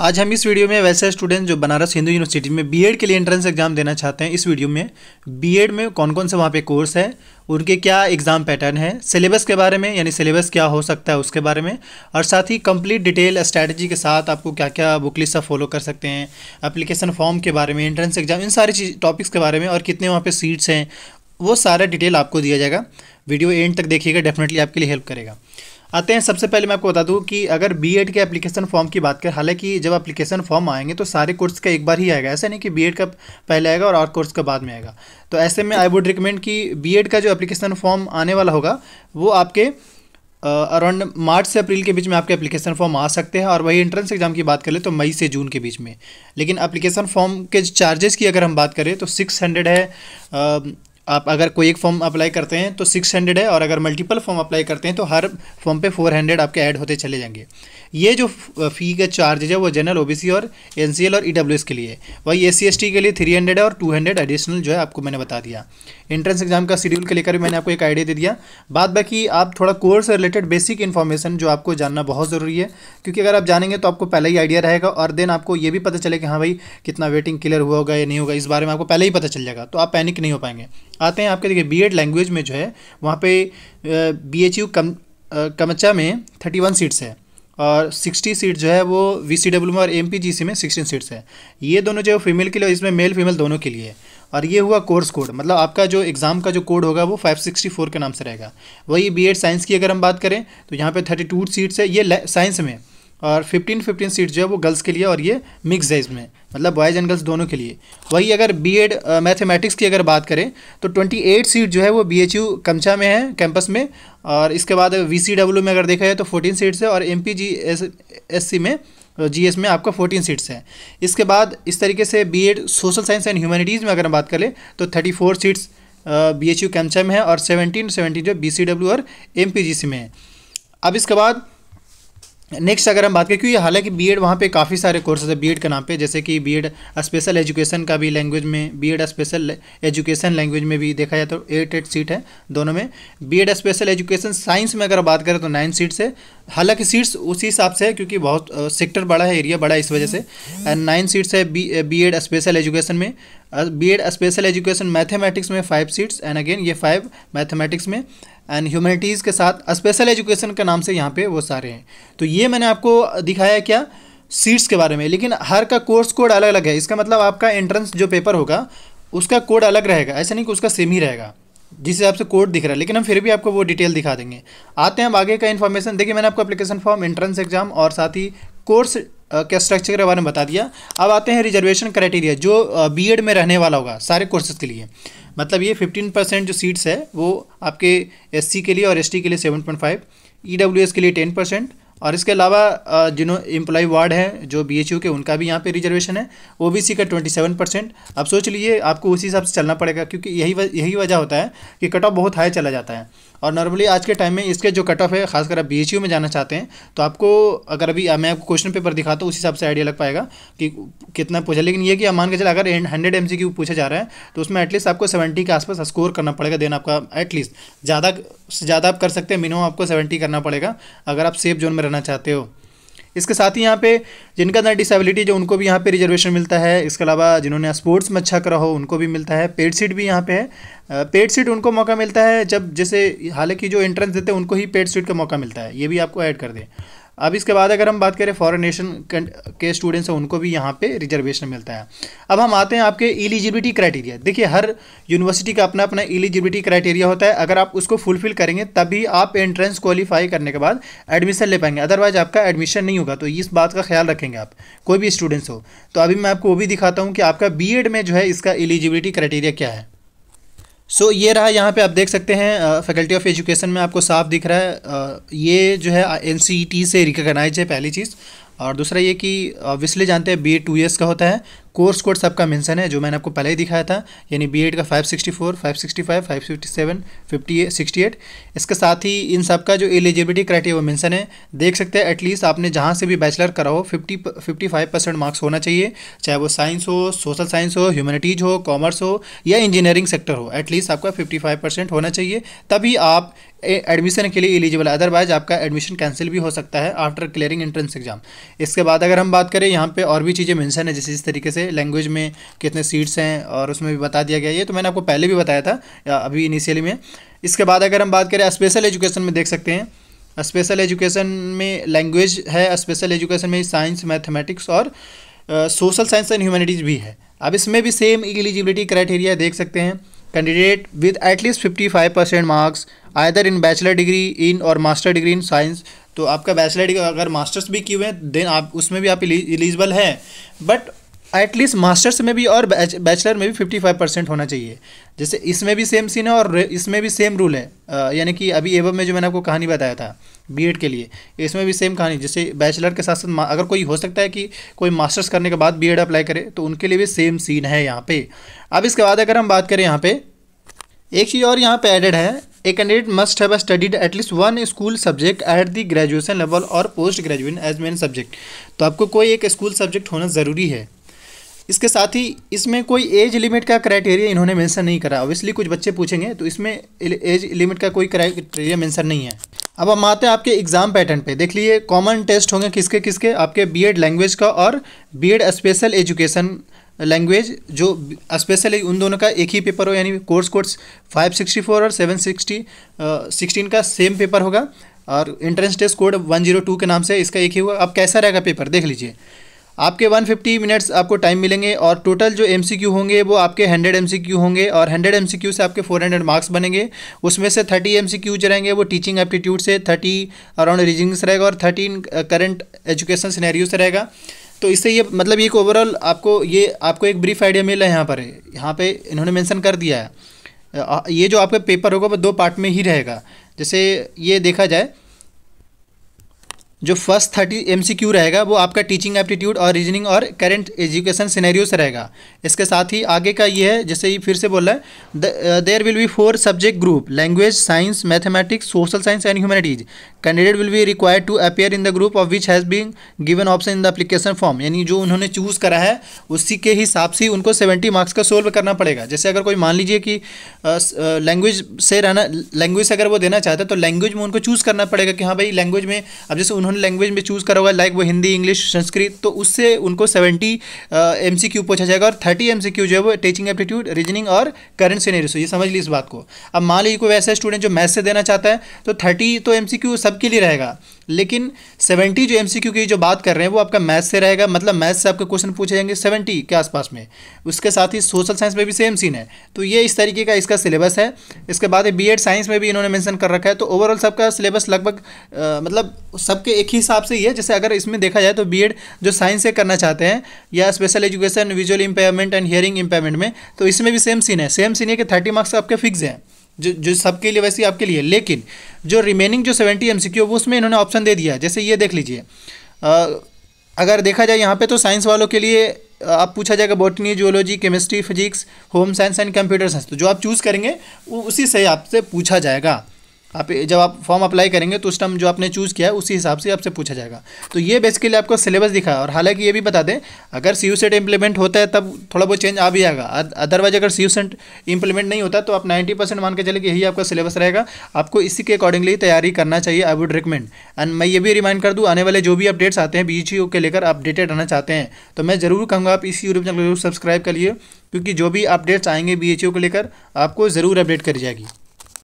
आज हम इस वीडियो में वैसे स्टूडेंट जो बनारस हिंदू यूनिवर्सिटी में बीएड के लिए एंट्रेंस एग्जाम देना चाहते हैं इस वीडियो में बीएड में कौन कौन से वहाँ पे कोर्स है उनके क्या एग्ज़ाम पैटर्न है सिलेबस के बारे में यानी सिलेबस क्या हो सकता है उसके बारे में और साथ ही कंप्लीट डिटेल स्ट्रैटेजी के साथ आपको क्या क्या लिस्ट सब फॉलो कर सकते हैं अप्लीकेशन फॉर्म के बारे में एंट्रेंस एग्जाम इन सारी चीज़ टॉपिक्स के बारे में और कितने वहाँ पर सीट्स हैं वो सारा डिटेल आपको दिया जाएगा वीडियो एंड तक देखिएगा डेफिनेटली आपके लिए हेल्प करेगा आते हैं सबसे पहले मैं आपको बता दूं कि अगर बीएड के एप्लीकेशन फॉर्म की बात करें हालांकि जब एप्लीकेशन फॉर्म आएंगे तो सारे कोर्स का एक बार ही आएगा ऐसा नहीं कि बीएड का पहले आएगा और आर्ट कोर्स का बाद में आएगा तो ऐसे में आई वुड रिकमेंड कि बीएड का जो एप्लीकेशन फॉर्म आने वाला होगा वो आपके अराउंड मार्च से अप्रैल के बीच में आपके एप्लीकेशन फॉर्म आ सकते हैं और वही एंट्रेंस एग्जाम की बात करें तो मई से जून के बीच में लेकिन एप्लीकेशन फॉर्म के चार्जेस की अगर हम बात करें तो सिक्स हंड्रेड है आप अगर कोई एक फॉर्म अप्लाई करते हैं तो सिक्स हंड्रेड है और अगर मल्टीपल फॉर्म अप्लाई करते हैं तो हर फॉर्म पे फोर हंड्रेड आपके ऐड होते चले जाएंगे ये जो फ़ी का चार्जेज है वो जनरल ओबीसी और एनसीएल और ईडब्ल्यूएस e के लिए वही एससी के लिए थ्री हंड्रेड है और टू हंड्रेड एडिशनल जो है आपको मैंने बता दिया एंट्रेंस एग्जाम का शेड्यूल के लेकर भी मैंने आपको एक आइडिया दे दिया बाद बाकी आप थोड़ा कोर्स से रिलेटेड बेसिक इन्फॉर्मेशन जो आपको जानना बहुत ज़रूरी है क्योंकि अगर आप जानेंगे तो आपको पहले ही आइडिया रहेगा और देन आपको ये भी पता चले कि हाँ भाई कितना वेटिंग क्लियर हुआ होगा या नहीं होगा इस बारे में आपको पहले ही पता चल जाएगा तो आप पैनिक नहीं हो पाएंगे आते हैं आपके देखिए बी लैंग्वेज में जो है वहाँ पर बी एच यू कम कमचा में थर्टी वन सीट्स है और सिक्सटी सीट जो है वो वी सी डब्ल्यू में और एम पी जी सी में 16 सीट्स है ये दोनों जो है फीमेल के लिए इसमें मेल फीमेल दोनों के लिए है और ये हुआ कोर्स कोड मतलब आपका जो एग्ज़ाम का जो कोड होगा वो 564 के नाम से रहेगा वही बीएड साइंस की अगर हम बात करें तो यहाँ पे 32 सीट्स है ये साइंस में और 15 फिफ्टीन सीट जो है वो गर्ल्स के लिए और ये मिक्स है इसमें मतलब बॉयज़ एंड गर्ल्स दोनों के लिए वही अगर बी एड मैथमेटिक्स की अगर बात करें तो ट्वेंटी एट सीट जो है वो बी एच यू कमचा में है कैंपस में और इसके बाद वी सी डब्ल्यू में अगर देखा जाए तो 14 सीट्स है और M P G S S C में जीएस में आपका 14 सीट्स है इसके बाद इस तरीके से B social science and humanities में अगर हम बात करें तो thirty seats B H U में है और सेवनटीन सेवनटीन जो बी सी डब्ल्यू और एम पी जी सी में है अब इसके बाद नेक्स्ट अगर हम बात करें क्योंकि हालांकि बीएड वहाँ पे काफ़ी सारे कोर्सेज है बीएड के नाम पे जैसे कि बीएड स्पेशल एजुकेशन का भी लैंग्वेज में बीएड स्पेशल एजुकेशन लैंग्वेज में भी देखा जाए तो एट एट सीट है दोनों में बीएड स्पेशल एजुकेशन साइंस में अगर बात करें तो नाइन सीट्स है हालांकि सीट्स उसी हिसाब से है क्योंकि बहुत सेक्टर बड़ा है एरिया बड़ा है इस वजह से एंड नाइन सीट्स है बी बी स्पेशल एजुकेशन में B Ed special education mathematics में फाइव सीट्स एंड अगेन ये फाइव मैथेमेटिक्स में एंड ह्यूमैनिटीज़ के साथ स्पेशल एजुकेशन के नाम से यहाँ पे वो सारे हैं तो ये मैंने आपको दिखाया क्या सीट्स के बारे में लेकिन हर का कोर्स कोड अलग अलग है इसका मतलब आपका एंट्रेंस जो पेपर होगा उसका कोड अलग रहेगा ऐसा नहीं कि उसका सेम ही रहेगा जिस हिसाब से कोड दिख रहा है लेकिन हम फिर भी आपको वो डिटेल दिखा देंगे आते हैं हम आगे का इन्फॉर्मेशन देखिए मैंने आपको अप्लीकेशन फॉर्म एंट्रेंस एग्जाम और साथ ही कोर्स के स्ट्रक्चर के बारे में बता दिया अब आते हैं रिजर्वेशन क्राइटेरिया जो बी में रहने वाला होगा सारे कोर्सेज के लिए मतलब ये फिफ्टीन परसेंट जो सीट्स है वो आपके एस के लिए और एस के लिए सेवन पॉइंट फाइव ई के लिए टेन परसेंट और इसके अलावा जिन्हों एम्प्लॉय वार्ड हैं जो बी के उनका भी यहाँ पे रिजर्वेशन है ओ का ट्वेंटी सेवन परसेंट आप सोच लीजिए आपको उसी हिसाब से चलना पड़ेगा क्योंकि यही वज, यही वजह होता है कि कट ऑफ बहुत हाई चला जाता है और नॉर्मली आज के टाइम में इसके जो कट ऑफ है खासकर आप बी में जाना चाहते हैं तो आपको अगर अभी मैं आपको क्वेश्चन पेपर दिखाता हूँ उस हिसाब से आइडिया लग पाएगा कि कितना पूछा लेकिन ये कि आप मान के चले अगर हंड्रेड एम सी पूछा जा रहा है तो उसमें एटलीस्ट आपको सेवेंटी के आसपास स्कोर करना पड़ेगा देन आपका एटलीस्ट ज़्यादा से ज़्यादा आप कर सकते हैं मिनिमम आपको सेवेंटी करना पड़ेगा अगर आप सेफ जोन में रहना चाहते हो इसके साथ ही यहाँ पे जिनका अंदर डिसेबिलिटी जो उनको भी यहाँ पे रिजर्वेशन मिलता है इसके अलावा जिन्होंने स्पोर्ट्स में अच्छा करा हो उनको भी मिलता है पेड सीट भी यहाँ पे है पेड सीट उनको मौका मिलता है जब जैसे हालांकि जो एंट्रेंस देते हैं उनको ही पेड सीट का मौका मिलता है ये भी आपको ऐड कर दें अब इसके बाद अगर हम बात करें फॉरेन नेशन के स्टूडेंट्स हैं उनको भी यहाँ पे रिजर्वेशन मिलता है अब हम आते हैं आपके एलिजिबिलिटी क्राइटेरिया देखिए हर यूनिवर्सिटी का अपना अपना एलिजिबिलिटी क्राइटेरिया होता है अगर आप उसको फुलफिल करेंगे तभी आप एंट्रेंस क्वालिफाई करने के बाद एडमिशन ले पाएंगे अदरवाइज आपका एडमिशन नहीं होगा तो इस बात का ख्याल रखेंगे आप कोई भी स्टूडेंट्स हो तो अभी मैं आपको वो भी दिखाता हूँ कि आपका बी में जो है इसका एलिजिबिलिटी क्राइटेरिया क्या है सो so, ये रहा यहाँ पे आप देख सकते हैं फैकल्टी ऑफ एजुकेशन में आपको साफ दिख रहा है आ, ये जो है एन से रिकगनाइज है पहली चीज़ और दूसरा ये कि ऑब्वियसली जानते हैं बी एड टू ईयर्स का होता है कोर्स कोड सबका मेंशन है जो मैंने आपको पहले ही दिखाया था यानी बी एड का 564, 565, 557, 58, 68 इसके साथ ही इन सब का जो एलिजिबिलिटी क्राइटेरिया वो मेंशन है देख सकते हैं एटलीस्ट आपने जहाँ से भी बैचलर करा हो fifty fifty five percent marks होना चाहिए चाहे वो साइंस हो सोशल साइंस हो ह्यूमनिटीज़ हो कॉमर्स हो या इंजीनियरिंग सेक्टर हो एटलीस्ट आपका फिफ्टी फाइव परसेंट होना चाहिए तभी आप एडमिशन के लिए एलिजिबल है अदरवाइज आपका एडमिशन कैंसिल भी हो सकता है आफ्टर क्लियरिंग एंट्रेंस एग्जाम इसके बाद अगर हम बात करें यहाँ पे और भी चीज़ें मेंशन है जैसे जिस तरीके से लैंग्वेज में कितने सीट्स हैं और उसमें भी बता दिया गया ये तो मैंने आपको पहले भी बताया था अभी इनिशियली में इसके बाद अगर हम बात करें स्पेशल एजुकेशन में देख सकते हैं स्पेशल एजुकेशन में लैंग्वेज है स्पेशल एजुकेशन में साइंस मैथमेटिक्स और सोशल साइंस एंड ह्यूमैनिटीज़ भी है अब इसमें भी सेम एलिजिबिलिटी क्राइटेरिया देख सकते हैं candidate with at least fifty five percent marks either in bachelor degree in और मास्टर डिग्री इन साइंस तो आपका बैचलर डिग्री अगर मास्टर्स भी किए हुए हैं देन आप उसमें भी आप इलिजिबल हैं बट एटलीस्ट मास्टर्स में भी और बैचलर में भी फिफ्टी फाइव परसेंट होना चाहिए जैसे इसमें भी सेम सीन है और इसमें भी सेम रूल है यानी कि अभी एवम में जो मैंने आपको कहानी बताया था बीएड के लिए इसमें भी सेम कहानी जैसे बैचलर के साथ साथ अगर कोई हो सकता है कि कोई मास्टर्स करने के बाद बीएड अप्लाई करे तो उनके लिए भी सेम सीन है यहाँ पर अब इसके बाद अगर हम बात करें यहाँ पर एक चीज़ और यहाँ पर एडेड है a candidate must have studied at least one school subject at the graduation level और post graduation as main subject तो आपको कोई एक स्कूल सब्जेक्ट होना ज़रूरी है इसके साथ ही इसमें कोई एज लिमिट का क्राइटेरिया इन्होंने मेंशन नहीं करा ऑब्वियसली कुछ बच्चे पूछेंगे तो इसमें एज लिमिट का कोई क्राइटेरिया मेंशन नहीं है अब हम आते हैं आपके एग्ज़ाम पैटर्न पे देख लीजिए कॉमन टेस्ट होंगे किसके किसके आपके बीएड लैंग्वेज का और बीएड स्पेशल एजुकेशन लैंग्वेज जो स्पेशल उन दोनों का एक ही पेपर हो यानी कोर्स कोर्स फोर और सिक्सटी सिक्सटीन का सेम पेपर होगा और एंट्रेंस टेस्ट कोड टू के नाम से इसका एक ही होगा अब कैसा रहेगा पेपर देख लीजिए आपके 150 मिनट्स आपको टाइम मिलेंगे और टोटल जो एम होंगे वो आपके 100 एम होंगे और 100 एम से आपके 400 मार्क्स बनेंगे उसमें से 30 एम रहेंगे वो टीचिंग एप्टीट्यूड से 30 अराउंड से रहेगा और 13 करंट एजुकेशन सिनेरियो से रहेगा तो इससे ये मतलब ये ओवरऑल आपको ये आपको एक ब्रीफ आइडिया मिला है यहाँ पर यहाँ पर इन्होंने मैंसन कर दिया है ये जो आपका पेपर होगा वो दो पार्ट में ही रहेगा जैसे ये देखा जाए जो फर्स्ट थर्टी एम रहेगा वो आपका टीचिंग एप्टीट्यूड और रीजनिंग और करेंट एजुकेशन सिनेरियो से रहेगा इसके साथ ही आगे का ये है जैसे ये फिर से बोल रहा है there will be four subject group language science mathematics social science and humanities candidate will be required to appear in the group of which has been given option in the application form यानी जो उन्होंने choose करा है उसी के हिसाब से उनको सेवेंटी मार्क्स का सोल्व करना पड़ेगा जैसे अगर कोई मान लीजिए कि लैंग्वेज uh, uh, से रहना लैंग्वेज अगर वो देना चाहता है तो लैंग्वेज में उनको चूज़ करना पड़ेगा कि हाँ भाई लैंग्वेज में अब जैसे उन्होंने उन्होंने लैंग्वेज में चूज़ करा हुआ लाइक वो हिंदी इंग्लिश संस्कृत तो उससे उनको सेवेंटी एम सी क्यू पूछा जाएगा और थर्टी एम सी क्यू जो है वो टीचिंग एप्टीट्यूड रीजनिंग और करंट सीनेरियो ये समझ ली इस बात को अब मान लीजिए कोई ऐसा स्टूडेंट जो मैथ से देना चाहता है तो थर्टी तो एम सी क्यू सबके लिए रहेगा लेकिन 70 जो एमसीक्यू की जो बात कर रहे हैं वो आपका मैथ से रहेगा मतलब मैथ से आपके क्वेश्चन पूछे जाएंगे 70 के आसपास में उसके साथ ही सोशल साइंस में भी सेम सीन है तो ये इस तरीके का इसका सिलेबस है इसके बाद बी एड साइंस में भी इन्होंने मैंसन कर रखा है तो ओवरऑल सबका सिलेबस लगभग मतलब सबके एक ही हिसाब से ही है जैसे अगर इसमें देखा जाए तो बी जो साइंस से करना चाहते हैं या special education visual impairment and hearing impairment में तो इसमें भी सेम सीन है सेम सीन है कि थर्टी मार्क्स आपके फिक्स हैं जो जो सबके लिए ही आपके लिए लेकिन जो रिमेनिंग जो सेवेंटी एम सी वो उसमें इन्होंने ऑप्शन दे दिया है जैसे ये देख लीजिए अगर देखा जाए यहाँ पे तो साइंस वालों के लिए आप पूछा जाएगा botany geology chemistry physics home science and computer science तो जो आप चूज़ करेंगे वो उसी से आपसे पूछा जाएगा आप जब आप फॉर्म अप्लाई करेंगे तो उस टाइम जो आपने चूज़ किया है उसी हिसाब से आपसे पूछा जाएगा तो ये बेसिकली आपको सिलेबस दिखा और हालांकि ये भी बता दें अगर सी यू सेट इम्प्लीमेंट होता है तब थोड़ा बहुत चेंज आ भी जाएगा अदरवाइज अगर सी यू सेट इम्प्लीमेंट नहीं होता तो आप नाइन्टी परसेंट मान के चले कि यही आपका सिलेबस रहेगा आपको इसी के अकॉर्डिंगली तैयारी करना चाहिए आई वुड रिकमेंड एंड मैं ये भी रिमाइंड कर दूँ आने वाले जो भी अपडेट्स आते हैं बी के लेकर अपडेटेड रहना चाहते हैं तो मैं ज़रूर कहूँगा आप इस यूट्यूब चैनल को सब्सक्राइब करिए क्योंकि जो भी अपडेट्स आएंगे बी को लेकर आपको ज़रूर अपडेट करी जाएगी